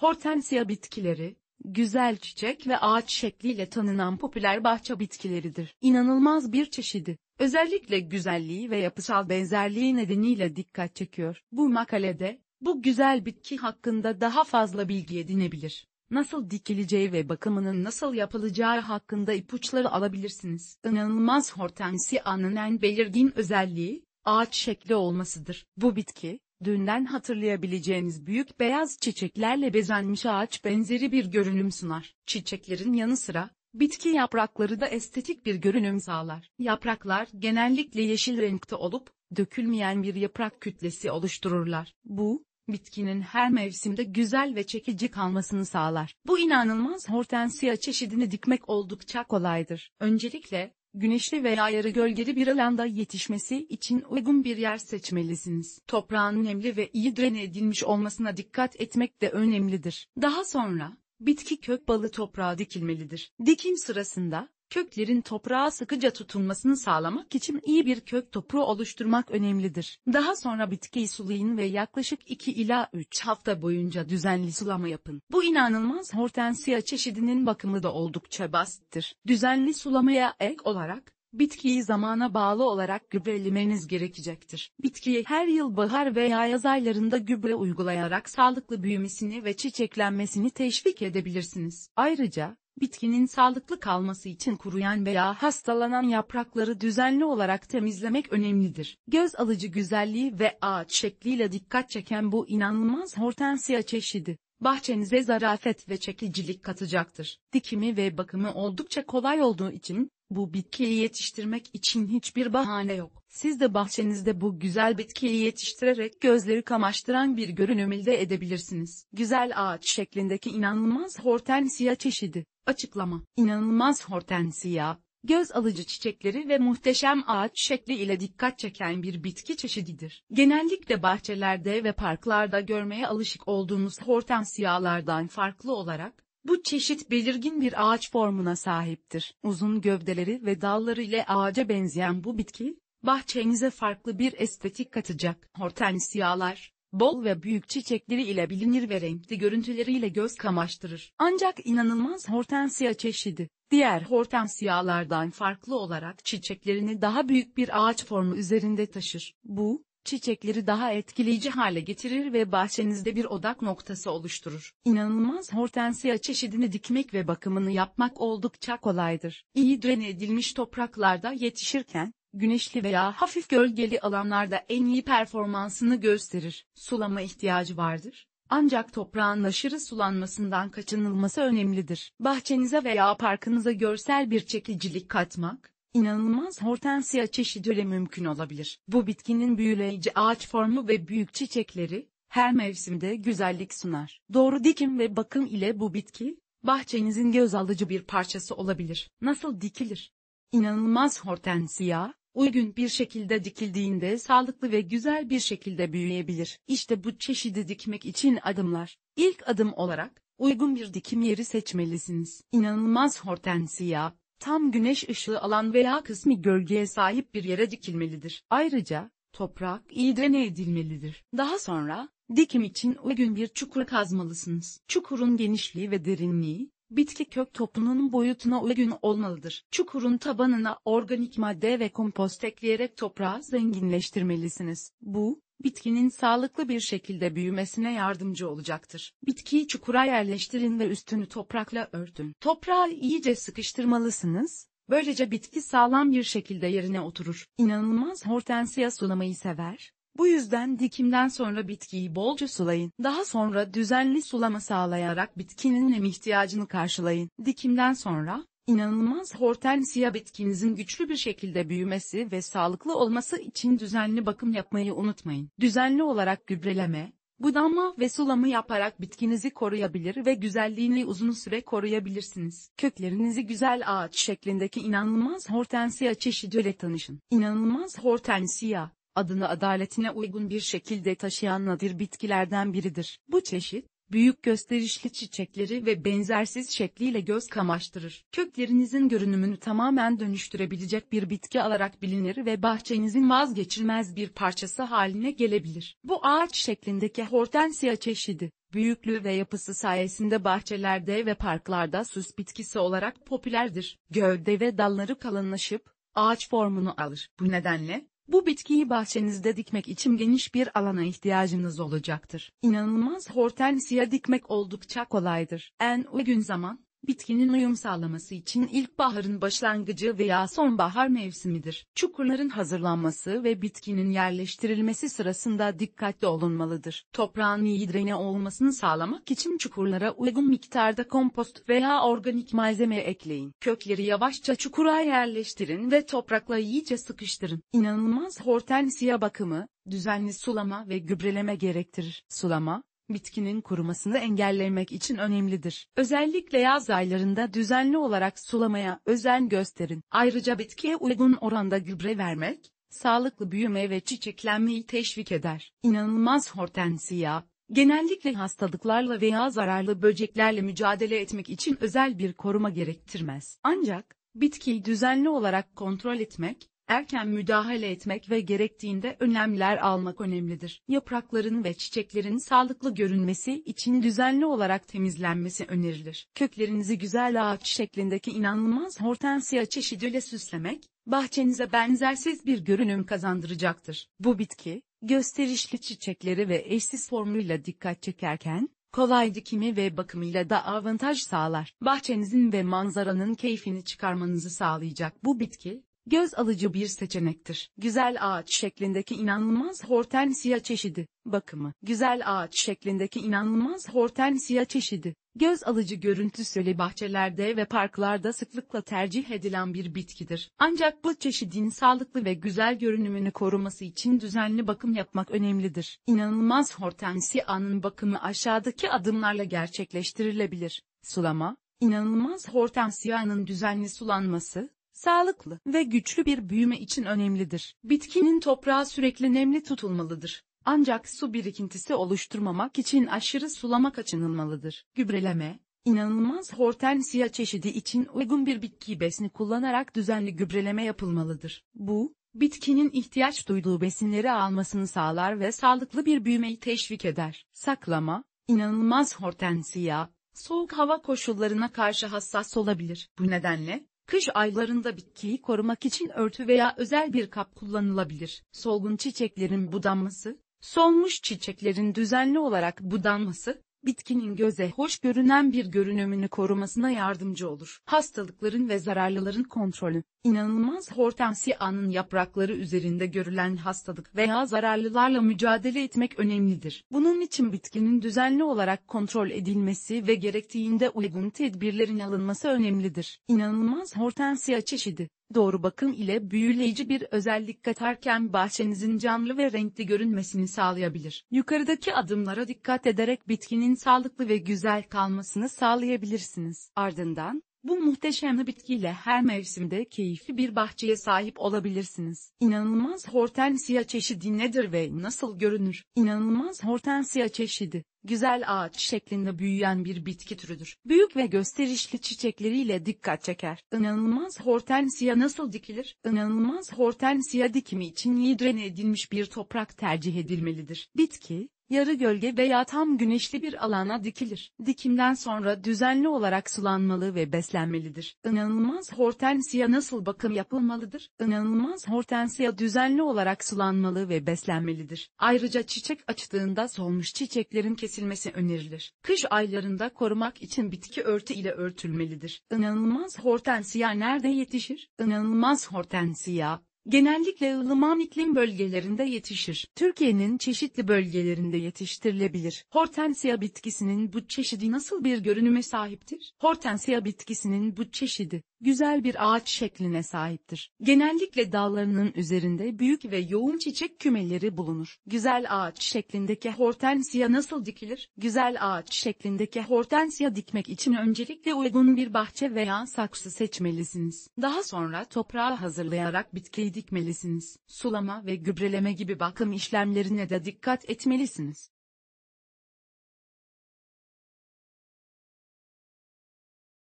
Hortensia bitkileri, güzel çiçek ve ağaç şekliyle tanınan popüler bahçe bitkileridir. İnanılmaz bir çeşidi. Özellikle güzelliği ve yapısal benzerliği nedeniyle dikkat çekiyor. Bu makalede, bu güzel bitki hakkında daha fazla bilgi edinebilir. Nasıl dikileceği ve bakımının nasıl yapılacağı hakkında ipuçları alabilirsiniz. İnanılmaz hortensiyanın en belirgin özelliği, ağaç şekli olmasıdır. Bu bitki, dünden hatırlayabileceğiniz büyük beyaz çiçeklerle bezenmiş ağaç benzeri bir görünüm sunar. Çiçeklerin yanı sıra, bitki yaprakları da estetik bir görünüm sağlar. Yapraklar genellikle yeşil renkte olup, dökülmeyen bir yaprak kütlesi oluştururlar. Bu, bitkinin her mevsimde güzel ve çekici kalmasını sağlar. Bu inanılmaz hortensiya çeşidini dikmek oldukça kolaydır. Öncelikle, güneşli veya yarı gölgeli bir alanda yetişmesi için uygun bir yer seçmelisiniz. Toprağın nemli ve iyi drene edilmiş olmasına dikkat etmek de önemlidir. Daha sonra, bitki kök balı toprağa dikilmelidir. Dikim sırasında, Köklerin toprağa sıkıca tutunmasını sağlamak için iyi bir kök toprağı oluşturmak önemlidir. Daha sonra bitkiyi sulayın ve yaklaşık 2 ila 3 hafta boyunca düzenli sulama yapın. Bu inanılmaz hortensiya çeşidinin bakımı da oldukça basittir. Düzenli sulamaya ek olarak Bitkiyi zamana bağlı olarak gübrelemeniz gerekecektir. Bitkiye her yıl bahar veya yaz aylarında gübre uygulayarak sağlıklı büyümesini ve çiçeklenmesini teşvik edebilirsiniz. Ayrıca, Bitkinin sağlıklı kalması için kuruyan veya hastalanan yaprakları düzenli olarak temizlemek önemlidir. Göz alıcı güzelliği ve ağaç şekliyle dikkat çeken bu inanılmaz hortensiya çeşidi, bahçenize zarafet ve çekicilik katacaktır. Dikimi ve bakımı oldukça kolay olduğu için, bu bitkiyi yetiştirmek için hiçbir bahane yok. Siz de bahçenizde bu güzel bitkiyi yetiştirerek gözleri kamaştıran bir görünüm elde edebilirsiniz. Güzel ağaç şeklindeki inanılmaz hortensiya çeşidi, Açıklama İnanılmaz hortensiya, göz alıcı çiçekleri ve muhteşem ağaç şekli ile dikkat çeken bir bitki çeşididir. Genellikle bahçelerde ve parklarda görmeye alışık olduğumuz hortensiyalardan farklı olarak, bu çeşit belirgin bir ağaç formuna sahiptir. Uzun gövdeleri ve dalları ile ağaca benzeyen bu bitki, bahçenize farklı bir estetik katacak. Hortensiyalar, bol ve büyük çiçekleri ile bilinir ve renkli görüntüleriyle göz kamaştırır. Ancak inanılmaz hortensya çeşidi, diğer hortensiyalardan farklı olarak çiçeklerini daha büyük bir ağaç formu üzerinde taşır. Bu, çiçekleri daha etkileyici hale getirir ve bahçenizde bir odak noktası oluşturur. İnanılmaz hortensya çeşidini dikmek ve bakımını yapmak oldukça kolaydır. İyi drene edilmiş topraklarda yetişirken, güneşli veya hafif gölgeli alanlarda en iyi performansını gösterir. Sulama ihtiyacı vardır. Ancak toprağın aşırı sulanmasından kaçınılması önemlidir. Bahçenize veya parkınıza görsel bir çekicilik katmak, inanılmaz hortensya çeşidiyle mümkün olabilir. Bu bitkinin büyüleyici ağaç formu ve büyük çiçekleri, her mevsimde güzellik sunar. Doğru dikim ve bakım ile bu bitki, bahçenizin göz alıcı bir parçası olabilir. Nasıl dikilir? İnanılmaz hortensiya, uygun bir şekilde dikildiğinde sağlıklı ve güzel bir şekilde büyüyebilir. İşte bu çeşidi dikmek için adımlar. İlk adım olarak, uygun bir dikim yeri seçmelisiniz. İnanılmaz hortensiya, tam güneş ışığı alan veya kısmi gölgeye sahip bir yere dikilmelidir. Ayrıca, toprak iyi drene edilmelidir. Daha sonra, dikim için uygun bir çukur kazmalısınız. Çukurun genişliği ve derinliği, bitki kök topunun boyutuna uygun olmalıdır. Çukurun tabanına organik madde ve kompost ekleyerek toprağı zenginleştirmelisiniz. Bu, bitkinin sağlıklı bir şekilde büyümesine yardımcı olacaktır. Bitkiyi çukura yerleştirin ve üstünü toprakla örtün. Toprağı iyice sıkıştırmalısınız. Böylece bitki sağlam bir şekilde yerine oturur. İnanılmaz hortensiya sulamayı sever bu yüzden dikimden sonra bitkiyi bolca sulayın. Daha sonra düzenli sulama sağlayarak bitkinin nem ihtiyacını karşılayın. Dikimden sonra, inanılmaz hortensiya bitkinizin güçlü bir şekilde büyümesi ve sağlıklı olması için düzenli bakım yapmayı unutmayın. Düzenli olarak gübreleme, budama ve sulama yaparak bitkinizi koruyabilir ve güzelliğini uzun süre koruyabilirsiniz. Köklerinizi güzel ağaç şeklindeki inanılmaz hortensiya çeşidiyle tanışın. İnanılmaz hortensiya adını adaletine uygun bir şekilde taşıyan nadir bitkilerden biridir. Bu çeşit, büyük gösterişli çiçekleri ve benzersiz şekliyle göz kamaştırır. Köklerinizin görünümünü tamamen dönüştürebilecek bir bitki alarak bilinir ve bahçenizin vazgeçilmez bir parçası haline gelebilir. Bu ağaç şeklindeki hortensiya çeşidi, büyüklüğü ve yapısı sayesinde bahçelerde ve parklarda süs bitkisi olarak popülerdir. Gövde ve dalları kalınlaşıp, ağaç formunu alır. Bu nedenle, bu bitkiyi bahçenizde dikmek için geniş bir alana ihtiyacınız olacaktır. İnanılmaz hortensiya dikmek oldukça kolaydır. En uygun zaman, bitkinin uyum sağlaması için ilkbaharın başlangıcı veya sonbahar mevsimidir. Çukurların hazırlanması ve bitkinin yerleştirilmesi sırasında dikkatli olunmalıdır. Toprağın iyi drene olmasını sağlamak için çukurlara uygun miktarda kompost veya organik malzeme ekleyin. Kökleri yavaşça çukura yerleştirin ve toprakla iyice sıkıştırın. İnanılmaz hortensiya bakımı, düzenli sulama ve gübreleme gerektirir. Sulama, bitkinin kurumasını engellemek için önemlidir. Özellikle yaz aylarında düzenli olarak sulamaya özen gösterin. Ayrıca bitkiye uygun oranda gübre vermek, sağlıklı büyüme ve çiçeklenmeyi teşvik eder. İnanılmaz hortensiya, genellikle hastalıklarla veya zararlı böceklerle mücadele etmek için özel bir koruma gerektirmez. Ancak, bitkiyi düzenli olarak kontrol etmek, erken müdahale etmek ve gerektiğinde önlemler almak önemlidir. Yaprakların ve çiçeklerin sağlıklı görünmesi için düzenli olarak temizlenmesi önerilir. Köklerinizi güzel ağaç şeklindeki inanılmaz hortensiya çeşidiyle süslemek, bahçenize benzersiz bir görünüm kazandıracaktır. Bu bitki, gösterişli çiçekleri ve eşsiz formuyla dikkat çekerken, kolay dikimi ve bakımıyla da avantaj sağlar. Bahçenizin ve manzaranın keyfini çıkarmanızı sağlayacak bu bitki, göz alıcı bir seçenektir. Güzel ağaç şeklindeki inanılmaz hortensiya çeşidi, bakımı. Güzel ağaç şeklindeki inanılmaz hortensiya çeşidi, göz alıcı görüntüsüyle bahçelerde ve parklarda sıklıkla tercih edilen bir bitkidir. Ancak bu çeşidin sağlıklı ve güzel görünümünü koruması için düzenli bakım yapmak önemlidir. İnanılmaz hortensiyanın bakımı aşağıdaki adımlarla gerçekleştirilebilir. Sulama, İnanılmaz hortensiyanın düzenli sulanması, sağlıklı ve güçlü bir büyüme için önemlidir. Bitkinin toprağı sürekli nemli tutulmalıdır. Ancak su birikintisi oluşturmamak için aşırı sulama kaçınılmalıdır. Gübreleme, inanılmaz hortensiya çeşidi için uygun bir bitki besini kullanarak düzenli gübreleme yapılmalıdır. Bu, bitkinin ihtiyaç duyduğu besinleri almasını sağlar ve sağlıklı bir büyümeyi teşvik eder. Saklama, inanılmaz hortensiya, soğuk hava koşullarına karşı hassas olabilir. Bu nedenle, Kış aylarında bitkiyi korumak için örtü veya özel bir kap kullanılabilir. Solgun çiçeklerin budanması, solmuş çiçeklerin düzenli olarak budanması, bitkinin göze hoş görünen bir görünümünü korumasına yardımcı olur. Hastalıkların ve zararlıların kontrolü inanılmaz hortansiyanın yaprakları üzerinde görülen hastalık veya zararlılarla mücadele etmek önemlidir. Bunun için bitkinin düzenli olarak kontrol edilmesi ve gerektiğinde uygun tedbirlerin alınması önemlidir. İnanılmaz hortansiya çeşidi doğru bakım ile büyüleyici bir özellik katarken bahçenizin canlı ve renkli görünmesini sağlayabilir. Yukarıdaki adımlara dikkat ederek bitkinin sağlıklı ve güzel kalmasını sağlayabilirsiniz. Ardından, bu muhteşem bitkiyle her mevsimde keyifli bir bahçeye sahip olabilirsiniz. İnanılmaz hortensiya çeşidi nedir ve nasıl görünür? İnanılmaz hortensiya çeşidi, güzel ağaç şeklinde büyüyen bir bitki türüdür. Büyük ve gösterişli çiçekleriyle dikkat çeker. İnanılmaz hortensiya nasıl dikilir? İnanılmaz hortensiya dikimi için iyi drene edilmiş bir toprak tercih edilmelidir. Bitki, yarı gölge veya tam güneşli bir alana dikilir. Dikimden sonra düzenli olarak sulanmalı ve beslenmelidir. İnanılmaz hortensiya nasıl bakım yapılmalıdır? İnanılmaz hortensiya düzenli olarak sulanmalı ve beslenmelidir. Ayrıca çiçek açtığında solmuş çiçeklerin kesilmesi önerilir. Kış aylarında korumak için bitki örtü ile örtülmelidir. İnanılmaz hortensiya nerede yetişir? İnanılmaz hortensiya genellikle ılıman iklim bölgelerinde yetişir. Türkiye'nin çeşitli bölgelerinde yetiştirilebilir. Hortensia bitkisinin bu çeşidi nasıl bir görünüme sahiptir? Hortensia bitkisinin bu çeşidi güzel bir ağaç şekline sahiptir. Genellikle dağlarının üzerinde büyük ve yoğun çiçek kümeleri bulunur. Güzel ağaç şeklindeki hortensia nasıl dikilir? Güzel ağaç şeklindeki hortensia dikmek için öncelikle uygun bir bahçe veya saksı seçmelisiniz. Daha sonra toprağı hazırlayarak bitkiyi dikmelisiniz. Sulama ve gübreleme gibi bakım işlemlerine de dikkat etmelisiniz.